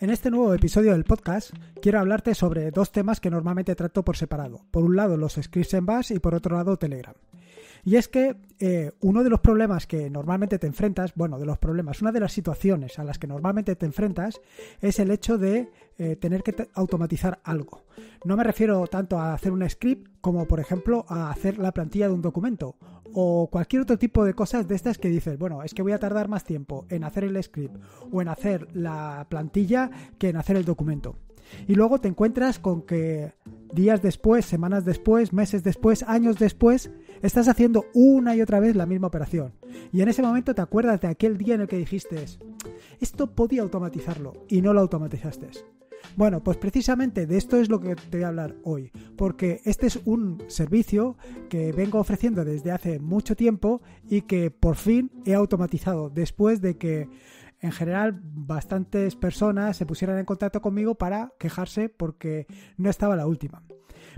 En este nuevo episodio del podcast quiero hablarte sobre dos temas que normalmente trato por separado. Por un lado los scripts en y por otro lado Telegram. Y es que eh, uno de los problemas que normalmente te enfrentas, bueno, de los problemas, una de las situaciones a las que normalmente te enfrentas es el hecho de eh, tener que automatizar algo. No me refiero tanto a hacer un script como, por ejemplo, a hacer la plantilla de un documento o cualquier otro tipo de cosas de estas que dices, bueno, es que voy a tardar más tiempo en hacer el script o en hacer la plantilla que en hacer el documento. Y luego te encuentras con que días después, semanas después, meses después, años después, Estás haciendo una y otra vez la misma operación. Y en ese momento te acuerdas de aquel día en el que dijiste, esto podía automatizarlo y no lo automatizaste. Bueno, pues precisamente de esto es lo que te voy a hablar hoy, porque este es un servicio que vengo ofreciendo desde hace mucho tiempo y que por fin he automatizado después de que en general bastantes personas se pusieran en contacto conmigo para quejarse porque no estaba la última.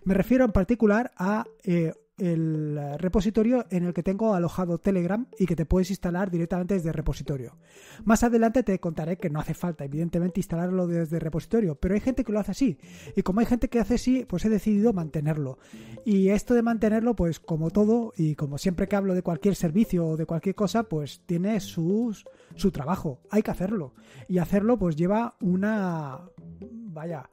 Me refiero en particular a eh, el eh, repositorio en el que tengo alojado Telegram y que te puedes instalar directamente desde el repositorio. Más adelante te contaré que no hace falta, evidentemente, instalarlo desde el repositorio, pero hay gente que lo hace así. Y como hay gente que hace así, pues he decidido mantenerlo. Y esto de mantenerlo, pues como todo, y como siempre que hablo de cualquier servicio o de cualquier cosa, pues tiene sus, su trabajo. Hay que hacerlo. Y hacerlo, pues lleva una vaya,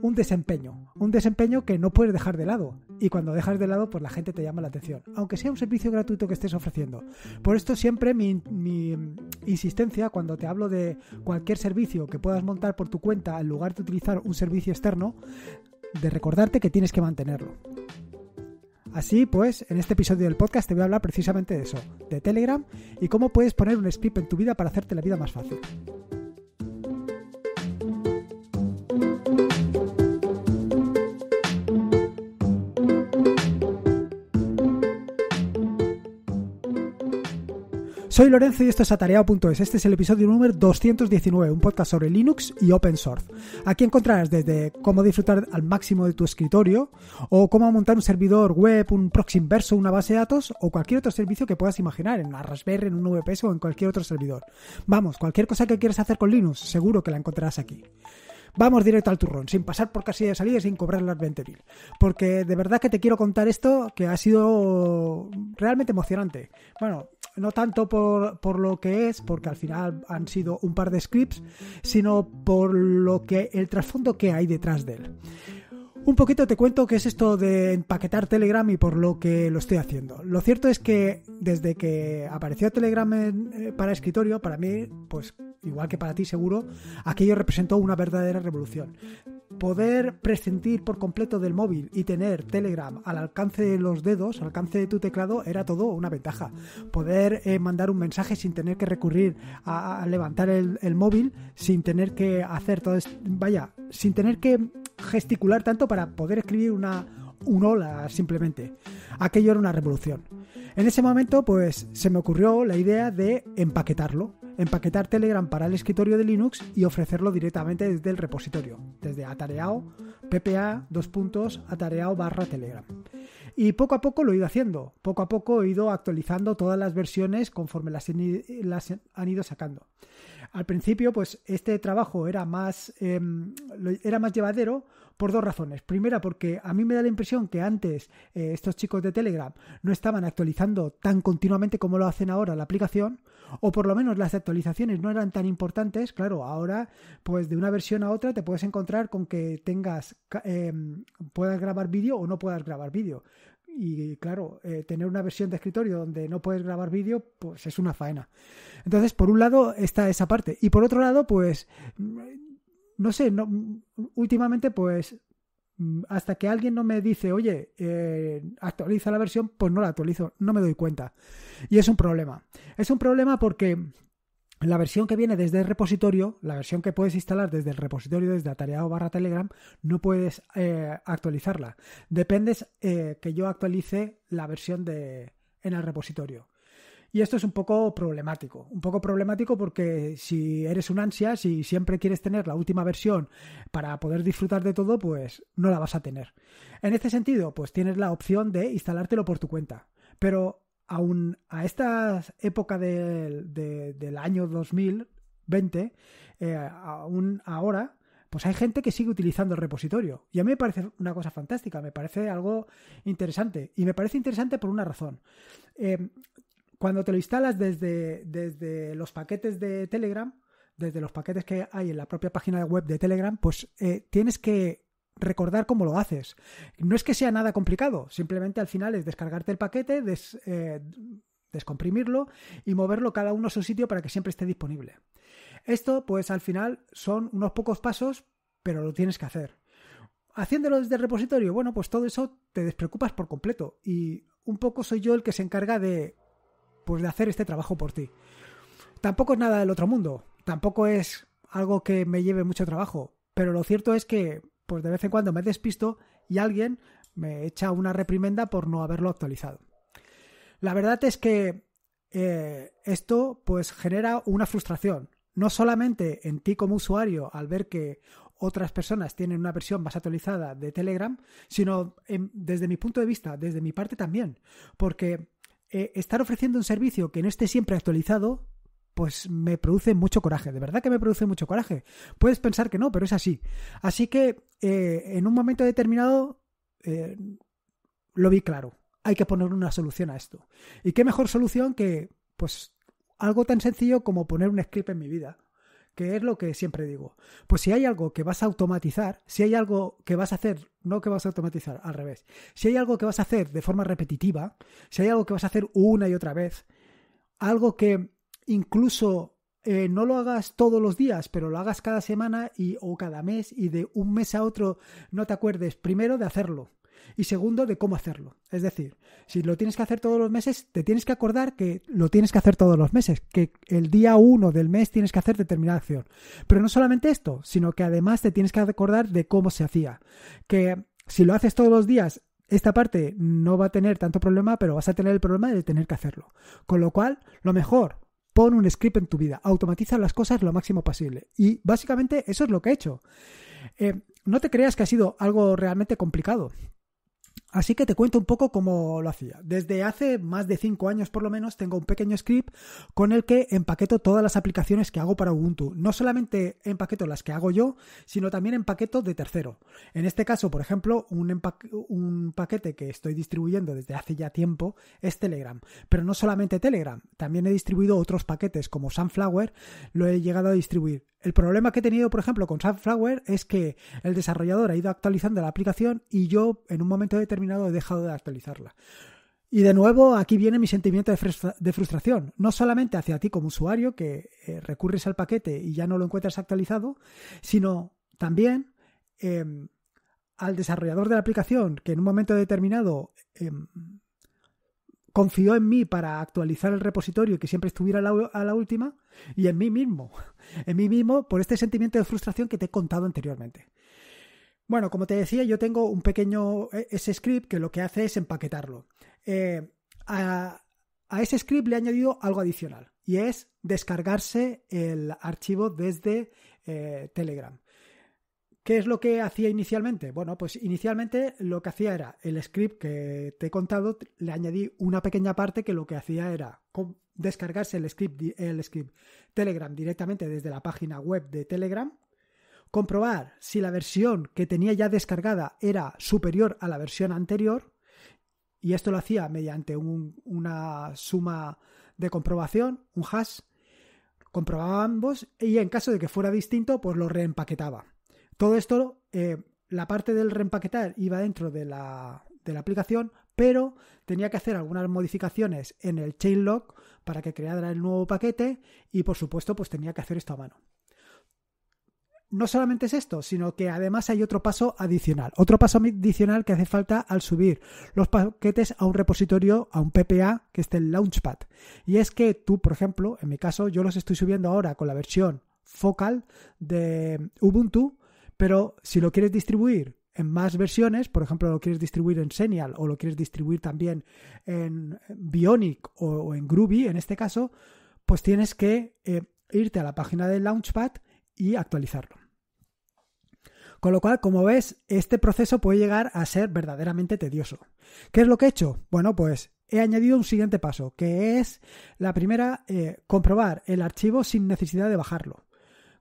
un desempeño. Un desempeño que no puedes dejar de lado. Y cuando dejas de lado, pues la gente te llama la atención. Aunque sea un servicio gratuito que estés ofreciendo. Por esto siempre mi, insistencia cuando te hablo de cualquier servicio que puedas montar por tu cuenta en lugar de utilizar un servicio externo, de recordarte que tienes que mantenerlo. Así pues, en este episodio del podcast te voy a hablar precisamente de eso, de Telegram y cómo puedes poner un script en tu vida para hacerte la vida más fácil. Soy Lorenzo y esto es atareado.es. Este es el episodio número 219, un podcast sobre Linux y open source. Aquí encontrarás desde cómo disfrutar al máximo de tu escritorio o cómo montar un servidor web, un proxy inverso, una base de datos o cualquier otro servicio que puedas imaginar en una Raspberry, en un VPS o en cualquier otro servidor. Vamos, cualquier cosa que quieras hacer con Linux, seguro que la encontrarás aquí vamos directo al turrón, sin pasar por casi de salida y sin cobrar las 20.000. Porque de verdad que te quiero contar esto que ha sido realmente emocionante. Bueno, no tanto por, lo que es, porque al final han sido un par de scripts, sino por lo que el trasfondo que hay detrás de él. Un poquito te cuento qué es esto de empaquetar Telegram y por lo que lo estoy haciendo. Lo cierto es que desde que apareció Telegram eh, para escritorio, para mí, pues igual que para ti seguro, aquello representó una verdadera revolución poder prescindir por completo del móvil y tener Telegram al alcance de los dedos, al alcance de tu teclado, era todo una ventaja. Poder eh, mandar un mensaje sin tener que recurrir a, levantar el, móvil, sin tener que hacer todo vaya, sin tener que gesticular tanto para poder escribir una, un hola simplemente. Aquello era una revolución. En ese momento, pues se me ocurrió la idea de empaquetarlo, empaquetar Telegram para el escritorio de Linux y ofrecerlo directamente desde el repositorio, desde atareao, ppa, dos puntos, atareao barra Telegram. Y poco a poco lo he ido haciendo, poco a poco he ido actualizando todas las versiones conforme las, han ido sacando. Al principio, pues este trabajo era más, em, era más llevadero por dos razones. Primera, porque a mí me da la impresión que antes eh, estos chicos de Telegram no estaban actualizando tan continuamente como lo hacen ahora la aplicación, o por lo menos las actualizaciones no eran tan importantes. Claro, ahora, pues de una versión a otra te puedes encontrar con que tengas, em, puedas grabar vídeo o no puedas grabar vídeo. Y claro, eh, tener una versión de escritorio donde no puedes grabar vídeo, pues es una faena. Entonces, por un lado está esa parte. Y por otro lado, pues no sé, no, mm, últimamente pues mm, hasta que alguien no me dice, oye, eh, actualiza la versión, pues no la actualizo, no me doy cuenta. Y es un problema. Es un problema porque la versión que viene desde el repositorio, la versión que puedes instalar desde el repositorio, desde atareado barra Telegram, no puedes eh, actualizarla. Dependes eh, que yo actualice la versión de, en el repositorio. Y esto es un poco problemático, un poco problemático porque si eres un ansia, si siempre quieres tener la última versión para poder disfrutar de todo, pues no la vas a tener. En este sentido, pues tienes la opción de instalártelo por tu cuenta. Pero aún a esta época del año 2020, eh, aún ahora, pues hay gente que sigue utilizando el repositorio. Y a mí me parece una cosa fantástica, me parece algo interesante. Y me parece interesante por una razón. Eh, cuando te lo instalas desde, los paquetes de Telegram, desde los paquetes que hay en la propia página web de Telegram, pues eh, tienes que recordar cómo lo haces. No es que sea nada complicado, simplemente al final es descargarte el paquete, eh, descomprimirlo y moverlo cada uno a su sitio para que siempre esté disponible. Esto, pues al final son unos pocos pasos, pero lo tienes que hacer. Haciéndolo desde el repositorio, bueno, pues todo eso te despreocupas por completo y un poco soy yo el que se encarga de pues de hacer este trabajo por ti. Tampoco es nada del otro mundo, tampoco es algo que me lleve mucho trabajo, pero lo cierto es que pues de vez en cuando me despisto y alguien me echa una reprimenda por no haberlo actualizado. La verdad es que eh, esto pues genera una frustración, no solamente en ti como usuario al ver que otras personas tienen una versión más actualizada de Telegram, sino desde mi punto de vista, desde mi parte también, porque eh, estar ofreciendo un servicio que no esté siempre actualizado, pues me produce mucho coraje. De verdad que me produce mucho coraje. Puedes pensar que no, pero es así. Así que eh, en un momento determinado eh, lo vi claro. Hay que poner una solución a esto. ¿Y qué mejor solución que, pues, algo tan sencillo como poner un script en mi vida? que es lo que siempre digo. Pues si hay algo que vas a automatizar, si hay algo que vas a hacer, no que vas a automatizar, al revés, si hay algo que vas a hacer de forma repetitiva, si hay algo que vas a hacer una y otra vez, algo que incluso eh, no lo hagas todos los días, pero lo hagas cada semana y, o cada mes y de un mes a otro no te acuerdes primero de hacerlo, y segundo de cómo hacerlo. Es decir, si lo tienes que hacer todos los meses, te tienes que acordar que lo tienes que hacer todos los meses, que el día uno del mes tienes que hacer determinada acción. Pero no solamente esto, sino que además te tienes que acordar de cómo se hacía. Que si lo haces todos los días, esta parte no va a tener tanto problema, pero vas a tener el problema de tener que hacerlo. Con lo cual, lo mejor, pon un script en tu vida, automatiza las cosas lo máximo posible. Y básicamente eso es lo que he hecho. Eh, no te creas que ha sido algo realmente complicado. Así que te cuento un poco cómo lo hacía. Desde hace más de 5 años por lo menos tengo un pequeño script con el que empaqueto todas las aplicaciones que hago para Ubuntu. No solamente empaqueto las que hago yo, sino también empaqueto de tercero. En este caso, por ejemplo, un, un paquete que estoy distribuyendo desde hace ya tiempo es Telegram. Pero no solamente Telegram, también he distribuido otros paquetes como Sunflower, lo he llegado a distribuir. El problema que he tenido, por ejemplo, con Sunflower es que el desarrollador ha ido actualizando la aplicación y yo en un momento determinado he dejado de actualizarla. Y de nuevo, aquí viene mi sentimiento de, frustración, no solamente hacia ti como usuario, que eh, recurres al paquete y ya no lo encuentras actualizado, sino también em, al desarrollador de la aplicación, que en un momento determinado em, confió en mí para actualizar el repositorio y que siempre estuviera a la, a la, última, y en mí mismo, en mí mismo por este sentimiento de frustración que te he contado anteriormente. Bueno, como te decía, yo tengo un pequeño e, ese script que lo que hace es empaquetarlo. Eh, a, ese script le he añadido algo adicional y es descargarse el archivo desde eh, Telegram. ¿Qué es lo que hacía inicialmente? Bueno, pues inicialmente lo que hacía era el script que te he contado, le añadí una pequeña parte que lo que hacía era descargarse el script, el script Telegram directamente desde la página web de Telegram comprobar si la versión que tenía ya descargada era superior a la versión anterior, y esto lo hacía mediante una suma de comprobación, un hash, comprobaba ambos y en caso de que fuera distinto, pues lo reempaquetaba. Todo esto, eh, la parte del reempaquetar iba dentro de la, de la aplicación, pero tenía que hacer algunas modificaciones en el chain log para que creara el nuevo paquete y por supuesto pues tenía que hacer esto a mano no solamente es esto, sino que además hay otro paso adicional. Otro paso adicional que hace falta al subir los paquetes a un repositorio, a un PPA que es el Launchpad. Y es que tú, por ejemplo, en mi caso, yo los estoy subiendo ahora con la versión focal de Ubuntu, pero si lo quieres distribuir en más versiones, por ejemplo, lo quieres distribuir en Senial o lo quieres distribuir también en Bionic o, en Groovy, en este caso, pues tienes que eh, irte a la página de Launchpad y actualizarlo. Con lo cual, como ves, este proceso puede llegar a ser verdaderamente tedioso. ¿Qué es lo que he hecho? Bueno, pues he añadido un siguiente paso, que es la primera, eh, comprobar el archivo sin necesidad de bajarlo.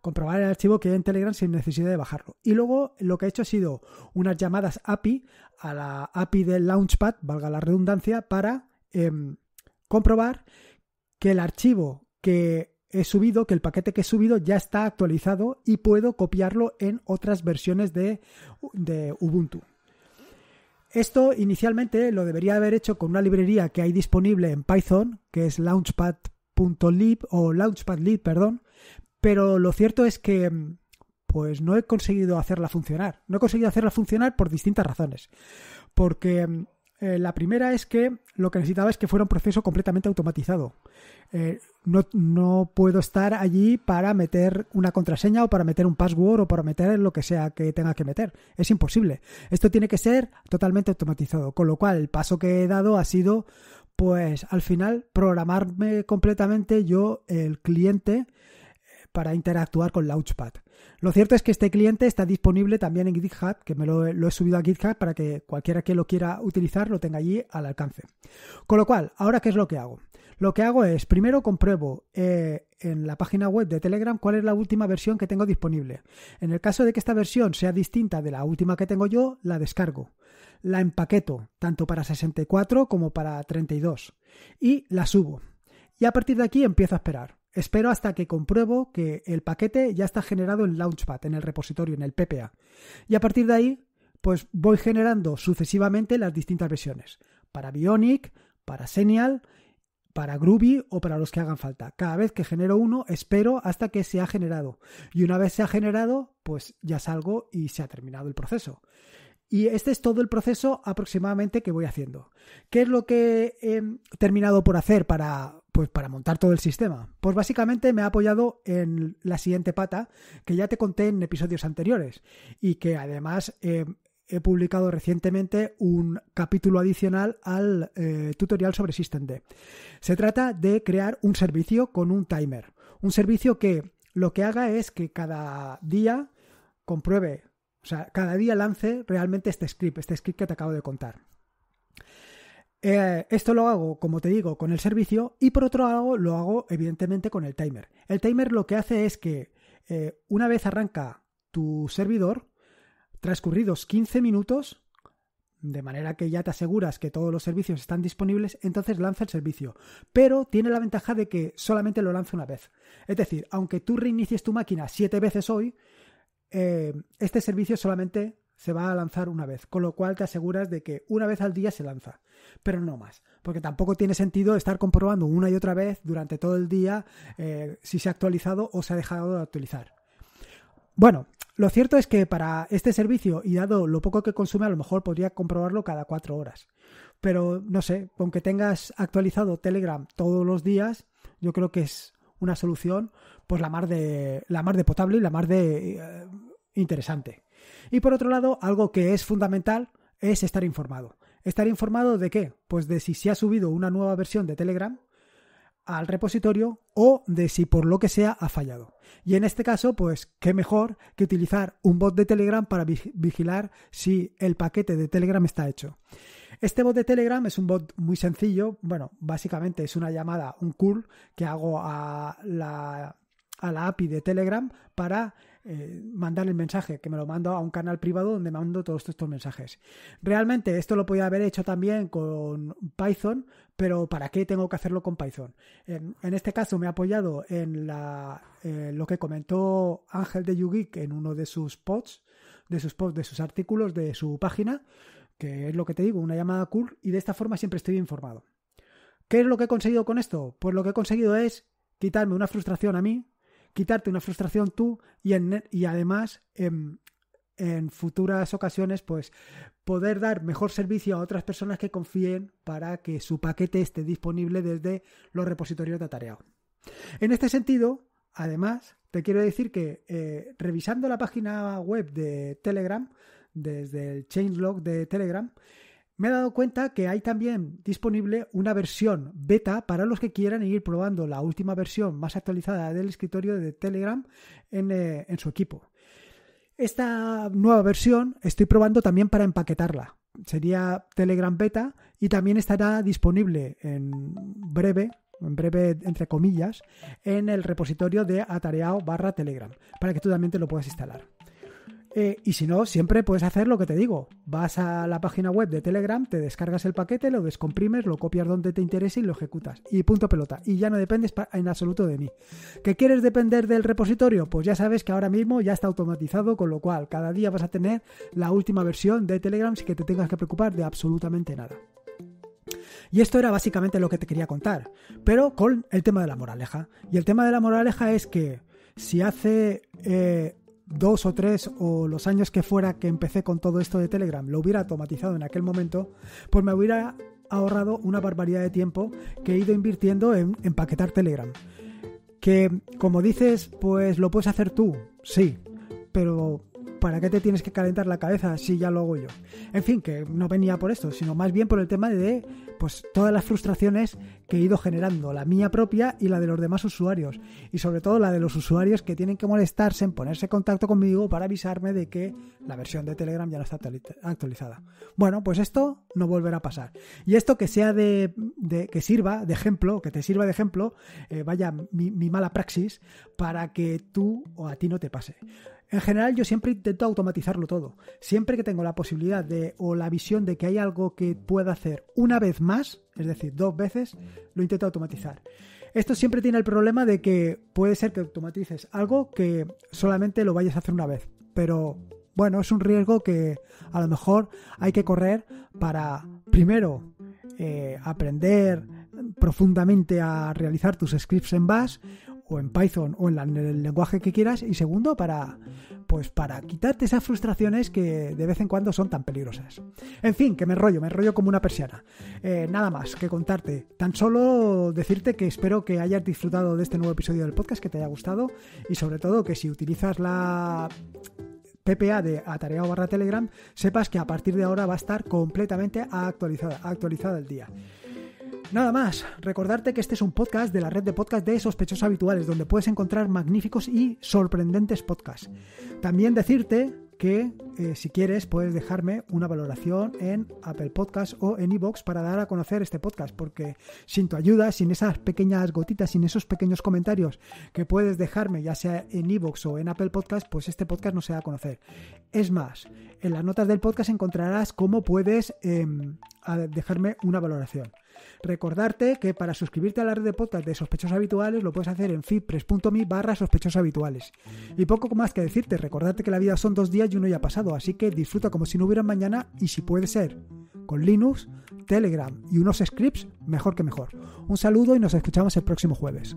Comprobar el archivo que hay en Telegram sin necesidad de bajarlo. Y luego lo que he hecho ha sido unas llamadas API a la API del Launchpad, valga la redundancia, para em, comprobar que el archivo que he subido, que el paquete que he subido ya está actualizado y puedo copiarlo en otras versiones de, Ubuntu. Esto inicialmente lo debería haber hecho con una librería que hay disponible en Python, que es launchpad.lib o launchpad.lib, perdón, pero lo cierto es que mm, pues no he conseguido hacerla funcionar. No he conseguido hacerla funcionar por distintas razones. Porque mm, eh, la primera es que lo que necesitaba es que fuera un proceso completamente automatizado. Eh, no, no, puedo estar allí para meter una contraseña o para meter un password o para meter lo que sea que tenga que meter. Es imposible. Esto tiene que ser totalmente automatizado. Con lo cual, el paso que he dado ha sido, pues al final, programarme completamente yo, el cliente, eh, para interactuar con Launchpad. Lo cierto es que este cliente está disponible también en GitHub, que me lo, he subido a GitHub para que cualquiera que lo quiera utilizar lo tenga allí al alcance. Con lo cual, ahora qué es lo que hago. Lo que hago es, primero compruebo eh, en la página web de Telegram cuál es la última versión que tengo disponible. En el caso de que esta versión sea distinta de la última que tengo yo, la descargo. La empaqueto, tanto para 64 como para 32. Y la subo. Y a partir de aquí empiezo a esperar. Espero hasta que compruebo que el paquete ya está generado en Launchpad, en el repositorio, en el PPA. Y a partir de ahí, pues voy generando sucesivamente las distintas versiones. Para Bionic, para Senial, para Groovy o para los que hagan falta. Cada vez que genero uno, espero hasta que se ha generado. Y una vez se ha generado, pues ya salgo y se ha terminado el proceso. Y este es todo el proceso aproximadamente que voy haciendo. ¿Qué es lo que he terminado por hacer para, pues, para montar todo el sistema? Pues básicamente me ha apoyado en la siguiente pata que ya te conté en episodios anteriores y que además eh, he publicado recientemente un capítulo adicional al eh, tutorial sobre SystemD. Se trata de crear un servicio con un timer. Un servicio que lo que haga es que cada día compruebe o sea, cada día lance realmente este script, este script que te acabo de contar. Eh, esto lo hago, como te digo, con el servicio y por otro lado lo hago evidentemente con el timer. El timer lo que hace es que eh, una vez arranca tu servidor, transcurridos 15 minutos, de manera que ya te aseguras que todos los servicios están disponibles, entonces lanza el servicio. Pero tiene la ventaja de que solamente lo lanza una vez. Es decir, aunque tú reinicies tu máquina 7 veces hoy, eh, este servicio solamente se va a lanzar una vez, con lo cual te aseguras de que una vez al día se lanza, pero no más, porque tampoco tiene sentido estar comprobando una y otra vez durante todo el día eh, si se ha actualizado o se ha dejado de actualizar. Bueno, lo cierto es que para este servicio y dado lo poco que consume, a lo mejor podría comprobarlo cada cuatro horas. Pero no sé, que tengas actualizado Telegram todos los días, yo creo que es una solución pues la más de, la de potable y la más de eh, interesante. Y por otro lado, algo que es fundamental es estar informado. ¿Estar informado de qué? Pues de si se ha subido una nueva versión de Telegram al repositorio o de si por lo que sea ha fallado. Y en este caso, pues qué mejor que utilizar un bot de Telegram para vigilar si el paquete de Telegram está hecho. Este bot de Telegram es un bot muy sencillo. Bueno, básicamente es una llamada, un curl que hago a la, a la API de Telegram para eh, mandar el mensaje, que me lo mando a un canal privado donde mando todos estos mensajes. Realmente esto lo podía haber hecho también con Python, pero ¿para qué tengo que hacerlo con Python? En, este caso me he apoyado en eh, lo que comentó Ángel de YouGeek en uno de sus pods, de sus posts, de sus artículos, de su página, que es lo que te digo, una llamada cool y de esta forma siempre estoy informado. ¿Qué es lo que he conseguido con esto? Pues lo que he conseguido es quitarme una frustración a mí, quitarte una frustración tú y, y además en, futuras ocasiones pues poder dar mejor servicio a otras personas que confíen para que su paquete esté disponible desde los repositorios de atareado. En este sentido, además, te quiero decir que eh, revisando la página web de Telegram, desde el changelog de Telegram, me he dado cuenta que hay también disponible una versión beta para los que quieran ir probando la última versión más actualizada del escritorio de Telegram eh, en, su equipo. Esta nueva versión estoy probando también para empaquetarla. Sería Telegram beta y también estará disponible en breve en breve entre comillas, en el repositorio de atareao barra telegram, para que tú también te lo puedas instalar. Eh, y si no, siempre puedes hacer lo que te digo. Vas a la página web de Telegram, te descargas el paquete, lo descomprimes, lo copias donde te interese y lo ejecutas. Y punto pelota. Y ya no dependes en absoluto de mí. ¿Que quieres depender del repositorio? Pues ya sabes que ahora mismo ya está automatizado, con lo cual cada día vas a tener la última versión de Telegram sin que te tengas que preocupar de absolutamente nada. Y esto era básicamente lo que te quería contar, pero con el tema de la moraleja. Y el tema de la moraleja es que si hace eh, dos o tres o los años que fuera que empecé con todo esto de Telegram lo hubiera automatizado en aquel momento, pues me hubiera ahorrado una barbaridad de tiempo que he ido invirtiendo en empaquetar Telegram. Que como dices, pues lo puedes hacer tú, sí, pero ¿para qué te tienes que calentar la cabeza si ya lo hago yo? En fin, que no venía por esto, sino más bien por el tema de pues todas las frustraciones que he ido generando, la mía propia y la de los demás usuarios, y sobre todo la de los usuarios que tienen que molestarse en ponerse en contacto conmigo para avisarme de que la versión de Telegram ya no está actualizada. Bueno, pues esto no volverá a pasar. Y esto que sea de, que sirva de ejemplo, que te sirva de ejemplo, eh, vaya mi, mala praxis, para que tú o a ti no te pase. En general yo siempre intento automatizarlo todo. Siempre que tengo la posibilidad de o la visión de que hay algo que pueda hacer una vez más, es decir, dos veces, lo intenta automatizar. Esto siempre tiene el problema de que puede ser que automatices algo que solamente lo vayas a hacer una vez, pero bueno, es un riesgo que a lo mejor hay que correr para, primero, eh, aprender profundamente a realizar tus scripts en Bash o en Python o en, el lenguaje que quieras y segundo para pues para quitarte esas frustraciones que de vez en cuando son tan peligrosas. En fin, que me rollo me rollo como una persiana. Eh, nada más que contarte, tan solo decirte que espero que hayas disfrutado de este nuevo episodio del podcast, que te haya gustado y sobre todo que si utilizas la PPA de Atareo barra Telegram, sepas que a partir de ahora va a estar completamente actualizada, actualizada el día. Nada más, recordarte que este es un podcast de la red de podcast de sospechosos habituales, donde puedes encontrar magníficos y sorprendentes podcasts. También decirte que eh, si quieres puedes dejarme una valoración en Apple Podcast o en iBox para dar a conocer este podcast, porque sin tu ayuda, sin esas pequeñas gotitas, sin esos pequeños comentarios que puedes dejarme, ya sea en iBox o en Apple Podcast, pues este podcast no se da a conocer. Es más, en las notas del podcast encontrarás cómo puedes em, dejarme una valoración. Recordarte que para suscribirte a la red de podcast de sospechosos habituales lo puedes hacer en fitpress.me barra sospechosos habituales. Y poco más que decirte, recordarte que la vida son dos días y uno ya ha pasado, así que disfruta como si no hubiera mañana y si puede ser, con Linux, Telegram y unos scripts, mejor que mejor. Un saludo y nos escuchamos el próximo jueves.